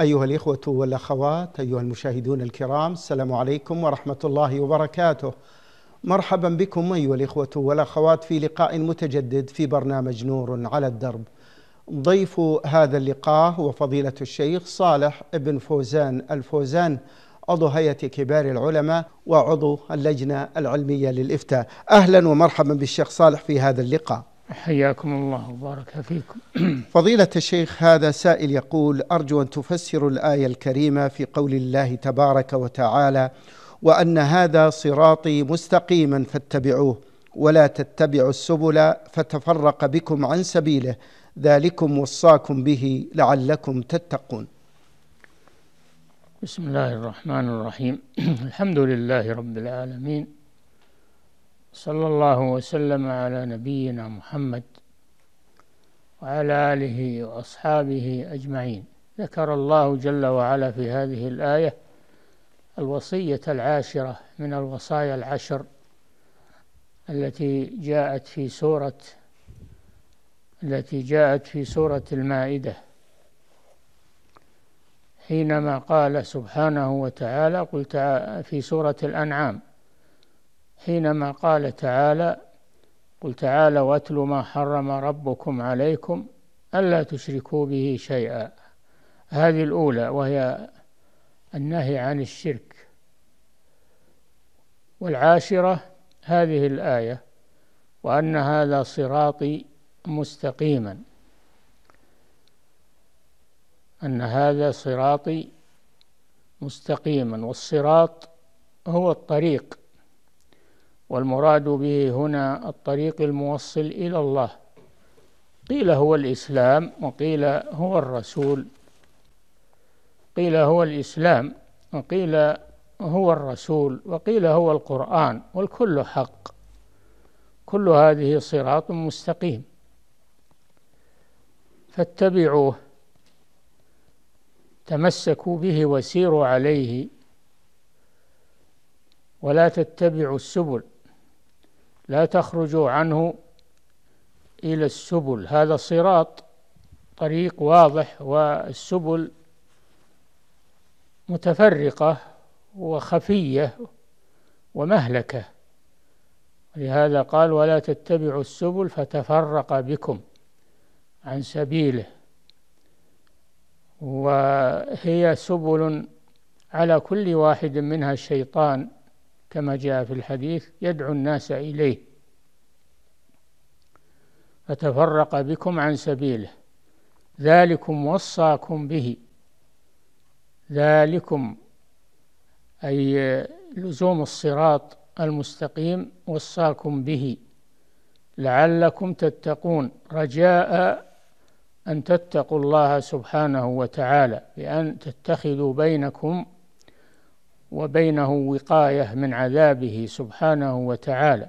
أيها الإخوة والأخوات أيها المشاهدون الكرام السلام عليكم ورحمة الله وبركاته مرحبا بكم أيها الإخوة والأخوات في لقاء متجدد في برنامج نور على الدرب ضيف هذا اللقاء هو فضيلة الشيخ صالح بن فوزان الفوزان عضو هيئة كبار العلماء وعضو اللجنة العلمية للإفتاء أهلا ومرحبا بالشيخ صالح في هذا اللقاء حياكم الله وبارك فيكم فضيلة الشيخ هذا سائل يقول أرجو أن تفسر الآية الكريمة في قول الله تبارك وتعالى وأن هذا صراطي مستقيما فاتبعوه ولا تتبعوا السبل فتفرق بكم عن سبيله ذلكم وصاكم به لعلكم تتقون بسم الله الرحمن الرحيم الحمد لله رب العالمين صلى الله وسلم على نبينا محمد وعلى آله وأصحابه أجمعين ذكر الله جل وعلا في هذه الآية الوصية العاشرة من الوصايا العشر التي جاءت في سورة التي جاءت في سورة المائدة حينما قال سبحانه وتعالى قل في سورة الأنعام حينما قال تعالى قل تعالوا واتل ما حرم ربكم عليكم ألا تشركوا به شيئا هذه الأولى وهي النهي عن الشرك والعاشرة هذه الآية وأن هذا صراطي مستقيما أن هذا صراطي مستقيما والصراط هو الطريق والمراد به هنا الطريق الموصل إلى الله قيل هو الإسلام وقيل هو الرسول قيل هو الإسلام وقيل هو الرسول وقيل هو القرآن والكل حق كل هذه صراط مستقيم فاتبعوه تمسكوا به وسيروا عليه ولا تتبعوا السبل لا تخرجوا عنه إلى السبل هذا صراط طريق واضح والسبل متفرقة وخفية ومهلكة لهذا قال ولا تتبعوا السبل فتفرق بكم عن سبيله وهي سبل على كل واحد منها الشيطان كما جاء في الحديث يدعو الناس إليه فتفرق بكم عن سبيله ذلكم وصاكم به ذلكم أي لزوم الصراط المستقيم وصاكم به لعلكم تتقون رجاء أن تتقوا الله سبحانه وتعالى بأن تتخذوا بينكم وبينه وقايه من عذابه سبحانه وتعالى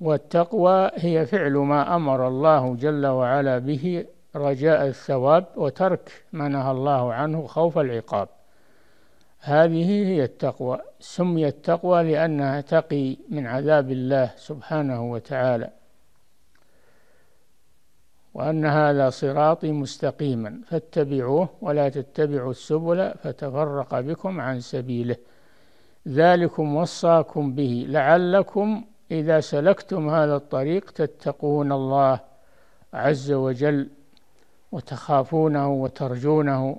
والتقوى هي فعل ما امر الله جل وعلا به رجاء الثواب وترك ما نهى الله عنه خوف العقاب هذه هي التقوى سميت تقوى لانها تقي من عذاب الله سبحانه وتعالى وأن هذا صراطي مستقيما فاتبعوه ولا تتبعوا السبل فتفرق بكم عن سبيله ذلكم وصاكم به لعلكم إذا سلكتم هذا الطريق تتقون الله عز وجل وتخافونه وترجونه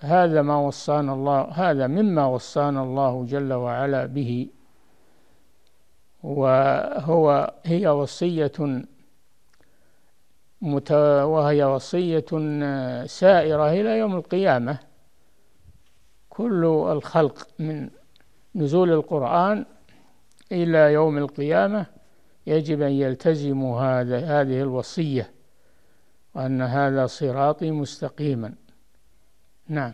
هذا ما وصانا الله هذا مما وصانا الله جل وعلا به وهو هي وصية وهي وصية سائرة إلى يوم القيامة كل الخلق من نزول القرآن إلى يوم القيامة يجب أن يلتزموا هذا هذه الوصية وأن هذا صراطي مستقيما نعم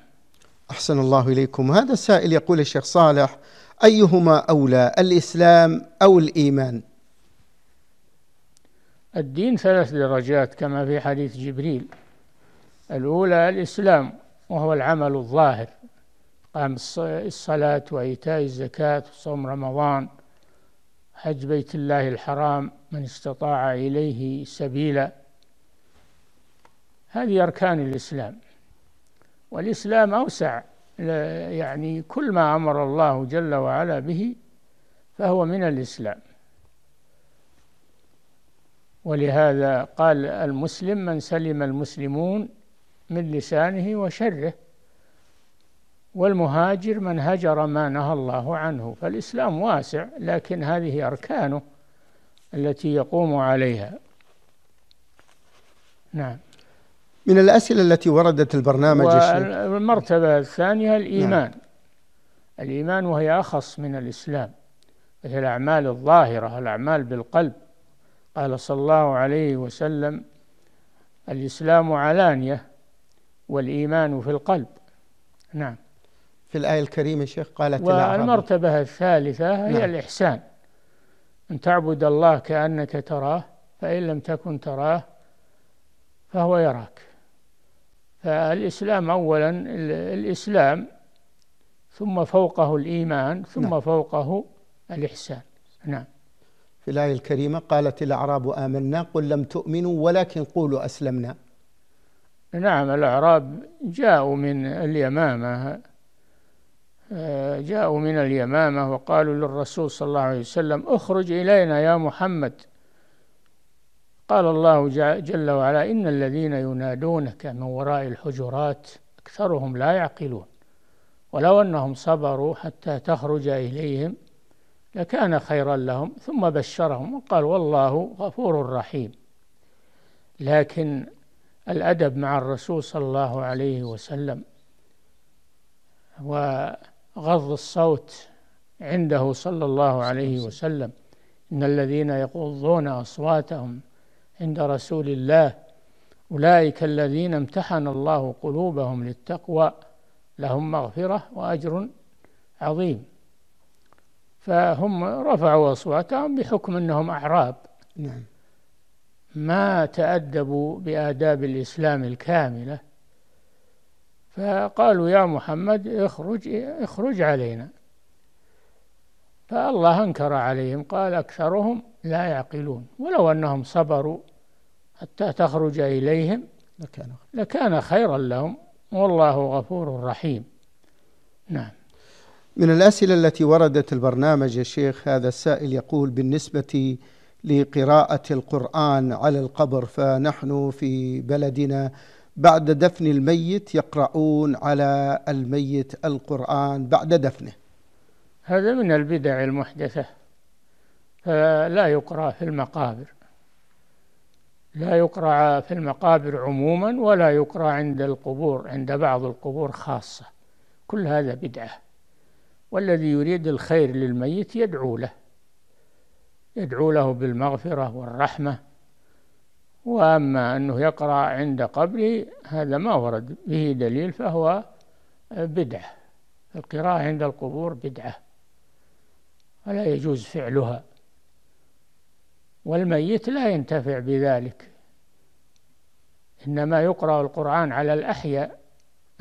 أحسن الله إليكم هذا السائل يقول الشيخ صالح أيهما أولى الإسلام أو الإيمان الدين ثلاث درجات كما في حديث جبريل الأولى الإسلام وهو العمل الظاهر قام الصلاة وإيتاء الزكاة وصوم رمضان حج بيت الله الحرام من استطاع إليه سبيلا هذه أركان الإسلام والإسلام أوسع يعني كل ما أمر الله جل وعلا به فهو من الإسلام ولهذا قال المسلم من سلم المسلمون من لسانه وشره والمهاجر من هجر ما نهى الله عنه فالإسلام واسع لكن هذه أركانه التي يقوم عليها نعم من الأسئلة التي وردت البرنامج والمرتبة الثانية الإيمان نعم. الإيمان وهي أخص من الإسلام مثل الأعمال الظاهرة الأعمال بالقلب قال صلى الله عليه وسلم الإسلام علانية والإيمان في القلب نعم في الآية الكريمة شيخ قالت والمرتبة الثالثة هي نعم. الإحسان أن تعبد الله كأنك تراه فإن لم تكن تراه فهو يراك فالإسلام أولا الإسلام ثم فوقه الإيمان ثم نعم. فوقه الإحسان نعم في الآية الكريمة قالت الأعراب آمنا قل لم تؤمنوا ولكن قولوا أسلمنا نعم الأعراب جاءوا من اليمامة آه، جاءوا من اليمامة وقالوا للرسول صلى الله عليه وسلم اخرج إلينا يا محمد قال الله جل وعلا إن الذين ينادونك من وراء الحجرات أكثرهم لا يعقلون ولو أنهم صبروا حتى تخرج إليهم لكان خيرا لهم ثم بشرهم وقال والله غفور رحيم لكن الأدب مع الرسول صلى الله عليه وسلم وغض الصوت عنده صلى الله عليه وسلم إن الذين يغضون أصواتهم عند رسول الله أولئك الذين امتحن الله قلوبهم للتقوى لهم مغفرة وأجر عظيم فهم رفعوا أصواتهم بحكم أنهم أعراب نعم ما تأدبوا بآداب الإسلام الكاملة فقالوا يا محمد اخرج اخرج علينا فالله أنكر عليهم قال أكثرهم لا يعقلون ولو أنهم صبروا حتى تخرج إليهم لكان لكان خيرا لهم والله غفور رحيم نعم من الأسئلة التي وردت البرنامج يا شيخ هذا السائل يقول بالنسبة لقراءة القرآن على القبر فنحن في بلدنا بعد دفن الميت يقرؤون على الميت القرآن بعد دفنه هذا من البدع المحدثة فلا يقرأ في المقابر لا يقرأ في المقابر عموما ولا يقرأ عند القبور عند بعض القبور خاصة كل هذا بدعه والذي يريد الخير للميت يدعو له يدعو له بالمغفرة والرحمة وأما أنه يقرأ عند قبره هذا ما ورد به دليل فهو بدعة القراءة عند القبور بدعة ولا يجوز فعلها والميت لا ينتفع بذلك إنما يقرأ القرآن على الأحياء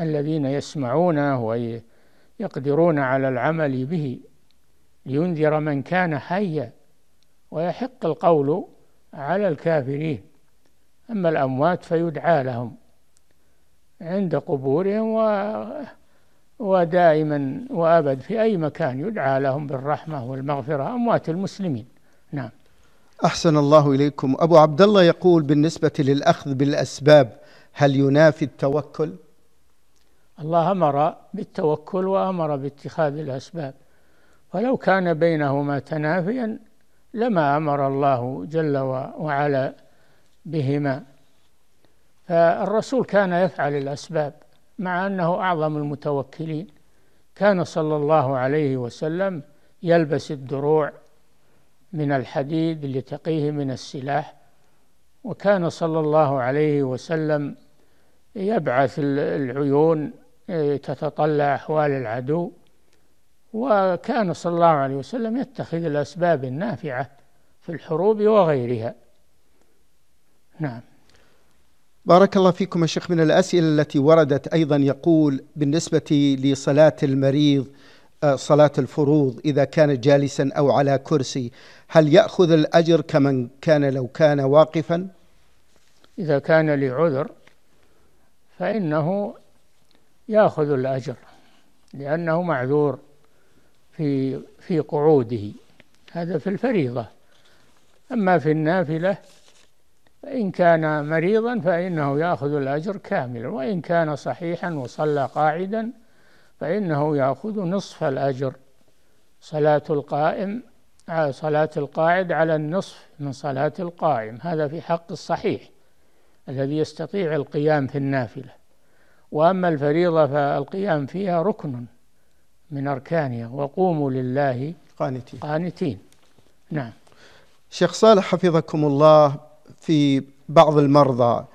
الذين يسمعونه يقدرون على العمل به لينذر من كان حيا ويحق القول على الكافرين أما الأموات فيدعى لهم عند قبورهم و ودائما وابد في اي مكان يدعى لهم بالرحمه والمغفره اموات المسلمين نعم احسن الله اليكم ابو عبد الله يقول بالنسبه للاخذ بالاسباب هل ينافي التوكل الله امر بالتوكل وامر باتخاذ الاسباب ولو كان بينهما تنافيا لما امر الله جل وعلا بهما فالرسول كان يفعل الاسباب مع انه اعظم المتوكلين كان صلى الله عليه وسلم يلبس الدروع من الحديد لتقيه من السلاح وكان صلى الله عليه وسلم يبعث العيون تتطلع أحوال العدو وكان صلى الله عليه وسلم يتخذ الأسباب النافعة في الحروب وغيرها نعم بارك الله فيكم يا شيخ من الأسئلة التي وردت أيضا يقول بالنسبة لصلاة المريض آه، صلاة الفروض إذا كان جالسا أو على كرسي هل يأخذ الأجر كمن كان لو كان واقفا إذا كان لعذر فإنه يأخذ الأجر لأنه معذور في في قعوده هذا في الفريضة أما في النافلة فإن كان مريضا فإنه يأخذ الأجر كاملا وإن كان صحيحا وصلى قاعدا فإنه يأخذ نصف الأجر صلاة القائم آه، صلاة القاعد على النصف من صلاة القائم هذا في حق الصحيح الذي يستطيع القيام في النافلة وأما الفريضة فالقيام فيها ركن من أركانها وقوموا لله قانتين قانتين نعم شيخ صالح حفظكم الله في بعض المرضى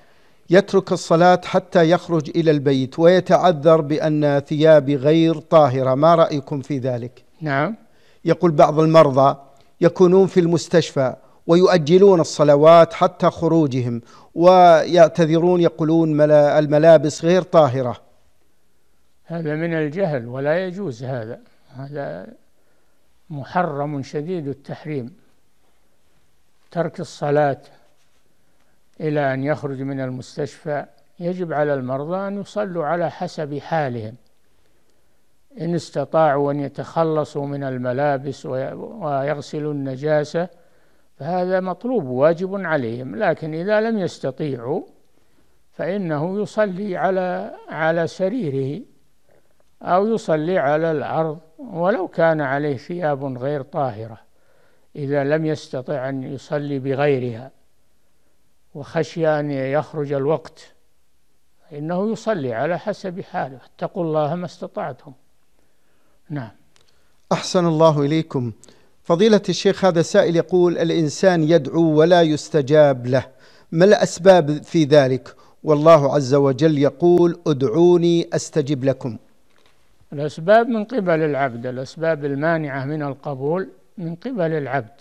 يترك الصلاة حتى يخرج إلى البيت ويتعذر بأن ثيابي غير طاهرة ما رأيكم في ذلك؟ نعم يقول بعض المرضى يكونون في المستشفى ويؤجلون الصلوات حتى خروجهم ويعتذرون يقولون الملابس غير طاهرة هذا من الجهل ولا يجوز هذا هذا محرم شديد التحريم ترك الصلاة إلى أن يخرج من المستشفى يجب على المرضى أن يصلوا على حسب حالهم إن استطاعوا أن يتخلصوا من الملابس ويغسلوا النجاسة فهذا مطلوب واجب عليهم لكن إذا لم يستطيعوا فإنه يصلي على على سريره أو يصلي على الأرض ولو كان عليه ثياب غير طاهرة إذا لم يستطع أن يصلي بغيرها وخشي أن يخرج الوقت إنه يصلي على حسب حاله اتقوا الله ما استطعتم نعم أحسن الله إليكم فضيلة الشيخ هذا سائل يقول الإنسان يدعو ولا يستجاب له ما الأسباب في ذلك والله عز وجل يقول ادعوني أستجب لكم الأسباب من قبل العبد الأسباب المانعة من القبول من قبل العبد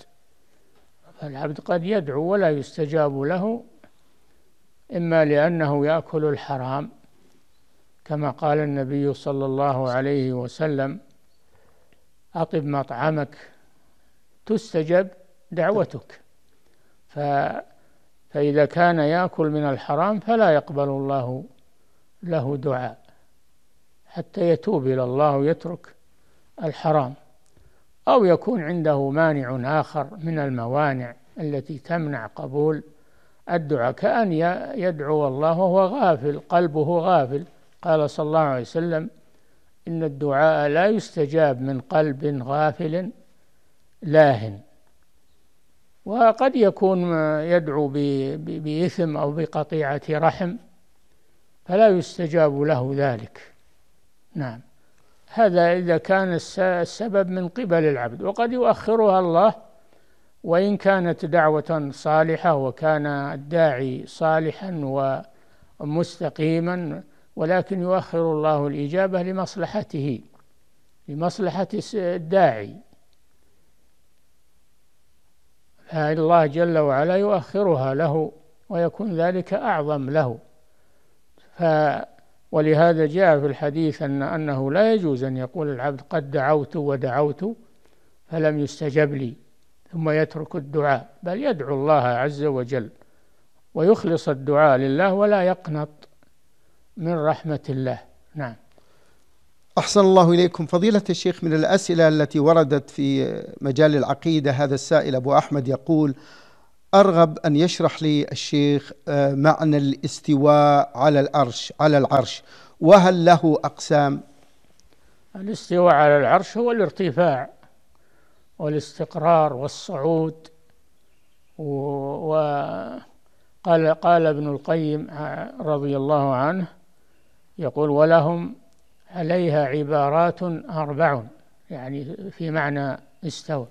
فالعبد قد يدعو ولا يستجاب له إما لأنه يأكل الحرام كما قال النبي صلى الله عليه وسلم أطب مطعمك تستجب دعوتك ف فإذا كان يأكل من الحرام فلا يقبل الله له دعاء حتى يتوب إلى الله ويترك الحرام أو يكون عنده مانع آخر من الموانع التي تمنع قبول الدعاء كأن يدعو الله وهو غافل قلبه غافل قال صلى الله عليه وسلم إن الدعاء لا يستجاب من قلب غافل لاهن وقد يكون يدعو بإثم أو بقطيعة رحم فلا يستجاب له ذلك نعم هذا إذا كان السبب من قبل العبد وقد يؤخرها الله وإن كانت دعوة صالحة وكان الداعي صالحا ومستقيما ولكن يؤخر الله الإجابة لمصلحته لمصلحة الداعي الله جل وعلا يؤخرها له ويكون ذلك أعظم له ف ولهذا جاء في الحديث أن أنه لا يجوز أن يقول العبد قد دعوت ودعوت فلم يستجب لي ثم يترك الدعاء بل يدعو الله عز وجل ويخلص الدعاء لله ولا يقنط من رحمة الله نعم أحسن الله إليكم فضيلة الشيخ من الأسئلة التي وردت في مجال العقيدة هذا السائل أبو أحمد يقول أرغب أن يشرح لي الشيخ آه، معنى الاستواء على العرش على العرش وهل له أقسام؟ الاستواء على العرش هو الارتفاع والاستقرار والصعود وقال قال ابن القيم آه، رضي الله عنه يقول ولهم عليها عبارات أربع يعني في معنى استوى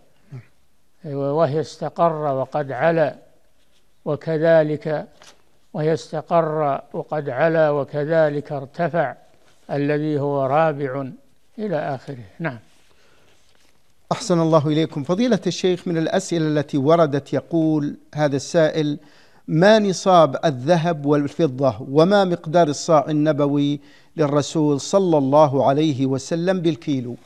وهي استقر وقد علا وكذلك وهي استقر وقد علا وكذلك ارتفع الذي هو رابع إلى آخره نعم أحسن الله إليكم فضيلة الشيخ من الأسئلة التي وردت يقول هذا السائل ما نصاب الذهب والفضة وما مقدار الصاع النبوي للرسول صلى الله عليه وسلم بالكيلو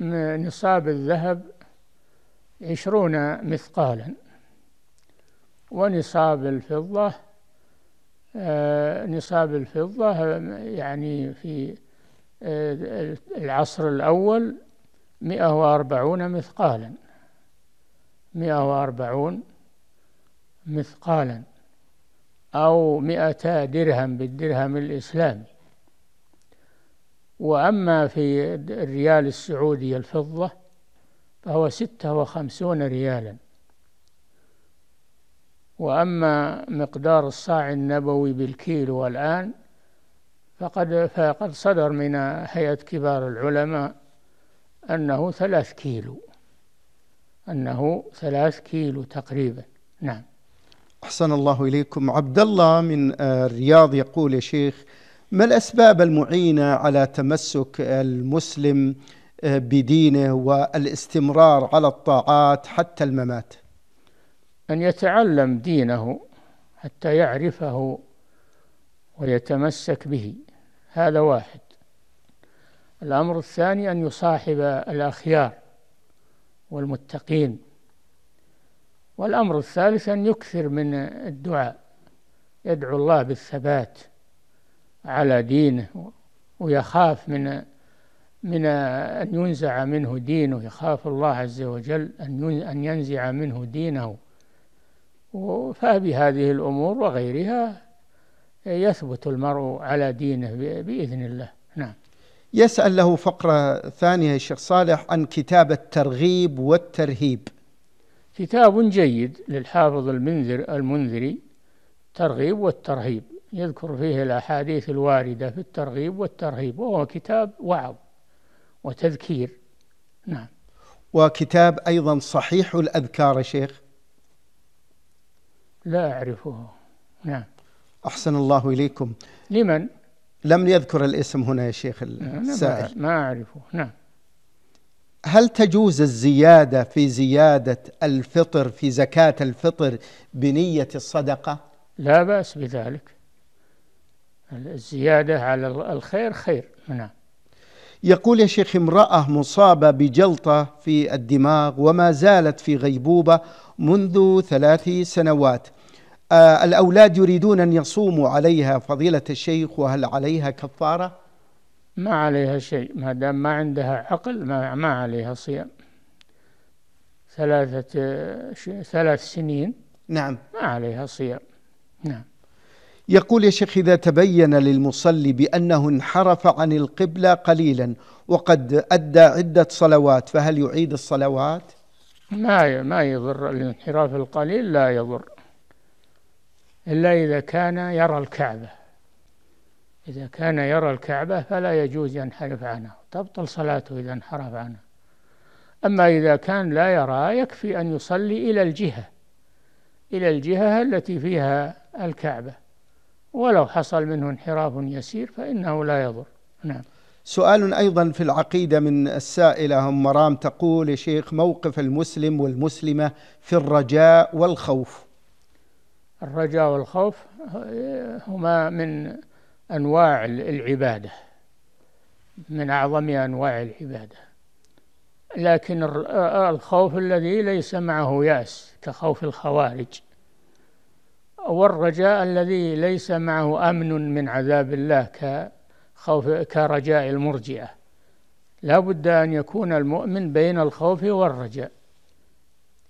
نصاب الذهب عشرون مثقالا ونصاب الفضة آه، نصاب الفضة يعني في آه، العصر الأول مئة وأربعون مثقالا مئة وأربعون مثقالا أو مئتا درهم بالدرهم الإسلامي وأما في الريال السعودي الفضة فهو ستة وخمسون ريالا وأما مقدار الصاع النبوي بالكيلو الآن فقد فقد صدر من هيئة كبار العلماء أنه ثلاث كيلو أنه ثلاث كيلو تقريبا نعم أحسن الله إليكم عبد الله من آه، الرياض يقول يا شيخ ما الأسباب المعينة على تمسك المسلم آه، بدينه والاستمرار على الطاعات حتى الممات أن يتعلم دينه حتى يعرفه ويتمسك به هذا واحد الأمر الثاني أن يصاحب الأخيار والمتقين والأمر الثالث أن يكثر من الدعاء يدعو الله بالثبات على دينه ويخاف من من أن ينزع منه دينه يخاف الله عز وجل أن أن ينزع منه دينه فبهذه الأمور وغيرها يثبت المرء على دينه بإذن الله نعم يسأل له فقرة ثانية الشيخ صالح عن كتاب الترغيب والترهيب كتاب جيد للحافظ المنذر المنذري ترغيب والترهيب يذكر فيه الأحاديث الواردة في الترغيب والترهيب وهو كتاب وعظ وتذكير نعم وكتاب أيضا صحيح الأذكار شيخ لا أعرفه نعم أحسن الله إليكم لمن؟ لم يذكر الاسم هنا يا شيخ السائل نعم، ما أعرفه نعم هل تجوز الزيادة في زيادة الفطر في زكاة الفطر بنية الصدقة؟ لا بأس بذلك الزيادة على الخير خير نعم يقول يا شيخ امرأة مصابة بجلطة في الدماغ وما زالت في غيبوبة منذ ثلاث سنوات آه الأولاد يريدون أن يصوموا عليها فضيلة الشيخ وهل عليها كفارة؟ ما عليها شيء ما دام ما عندها عقل ما, ما عليها صيام ثلاثة ثلاث سنين نعم ما عليها صيام نعم يقول يا شيخ إذا تبين للمصلي بأنه انحرف عن القبلة قليلا وقد أدى عدة صلوات فهل يعيد الصلوات؟ ما ما يضر الانحراف القليل لا يضر إلا إذا كان يرى الكعبة إذا كان يرى الكعبة فلا يجوز ينحرف عنها تبطل صلاته إذا انحرف عنها أما إذا كان لا يرى يكفي أن يصلي إلى الجهة إلى الجهة التي فيها الكعبة ولو حصل منه انحراف يسير فإنه لا يضر نعم سؤال أيضا في العقيدة من السائلة أم مرام تقول يا شيخ موقف المسلم والمسلمة في الرجاء والخوف الرجاء والخوف هما من أنواع العبادة من أعظم أنواع العبادة لكن آه، الخوف الذي ليس معه يأس كخوف الخوارج والرجاء الذي ليس معه أمن من عذاب الله كخوف كرجاء المرجئة لا بد أن يكون المؤمن بين الخوف والرجاء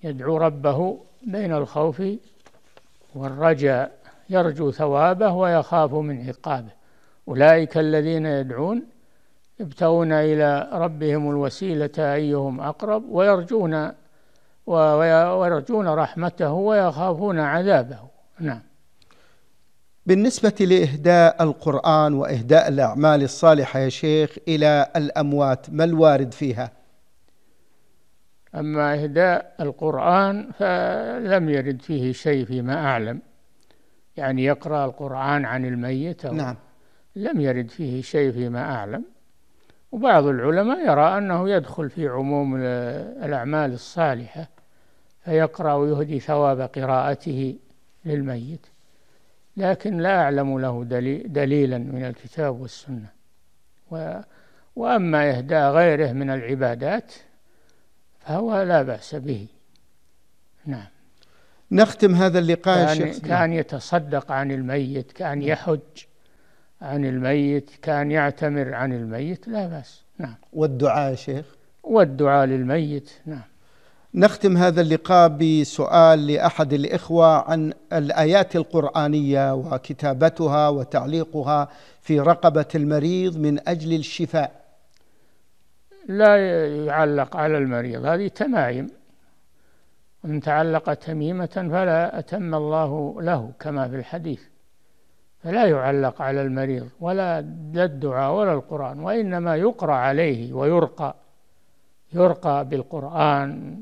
يدعو ربه بين الخوف والرجاء يرجو ثوابه ويخاف من عقابه أولئك الذين يدعون يبتغون إلى ربهم الوسيلة أيهم أقرب ويرجون ويرجون رحمته ويخافون عذابه نعم بالنسبة لإهداء القرآن وإهداء الأعمال الصالحة يا شيخ إلى الأموات ما الوارد فيها؟ أما إهداء القرآن فلم يرد فيه شيء فيما أعلم يعني يقرأ القرآن عن الميت أو نعم لم يرد فيه شيء فيما أعلم وبعض العلماء يرى أنه يدخل في عموم الأعمال الصالحة فيقرأ ويهدي ثواب قراءته للميت لكن لا أعلم له دليل دليلا من الكتاب والسنة و وأما إهداء غيره من العبادات فهو لا بأس به نعم نختم هذا اللقاء كان, الشيخ كان يتصدق عن الميت كان نعم. يحج عن الميت كان يعتمر عن الميت لا بأس نعم والدعاء شيخ والدعاء للميت نعم نختم هذا اللقاء بسؤال لأحد الإخوة عن الآيات القرآنية وكتابتها وتعليقها في رقبة المريض من أجل الشفاء لا يعلق على المريض هذه تمايم من تعلق تميمة فلا أتم الله له كما في الحديث فلا يعلق على المريض ولا الدعاء ولا القرآن وإنما يقرأ عليه ويرقى يرقى بالقرآن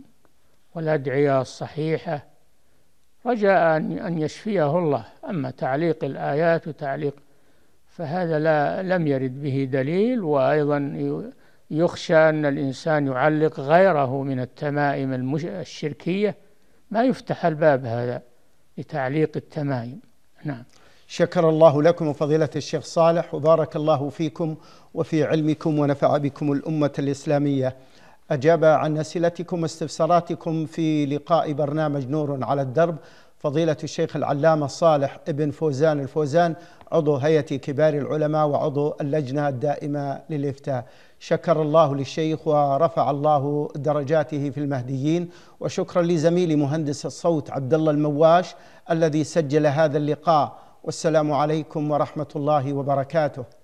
والأدعية الصحيحة رجاء أن يشفيه الله أما تعليق الآيات وتعليق فهذا لا لم يرد به دليل وأيضا يخشى أن الإنسان يعلق غيره من التمائم الشركية ما يفتح الباب هذا لتعليق التمائم نعم شكر الله لكم فضيلة الشيخ صالح وبارك الله فيكم وفي علمكم ونفع بكم الأمة الإسلامية أجاب عن أسئلتكم واستفساراتكم في لقاء برنامج نور على الدرب فضيلة الشيخ العلامة صالح ابن فوزان الفوزان عضو هيئة كبار العلماء وعضو اللجنة الدائمة للإفتاء شكر الله للشيخ ورفع الله درجاته في المهديين وشكرا لزميلي مهندس الصوت عبد الله المواش الذي سجل هذا اللقاء والسلام عليكم ورحمه الله وبركاته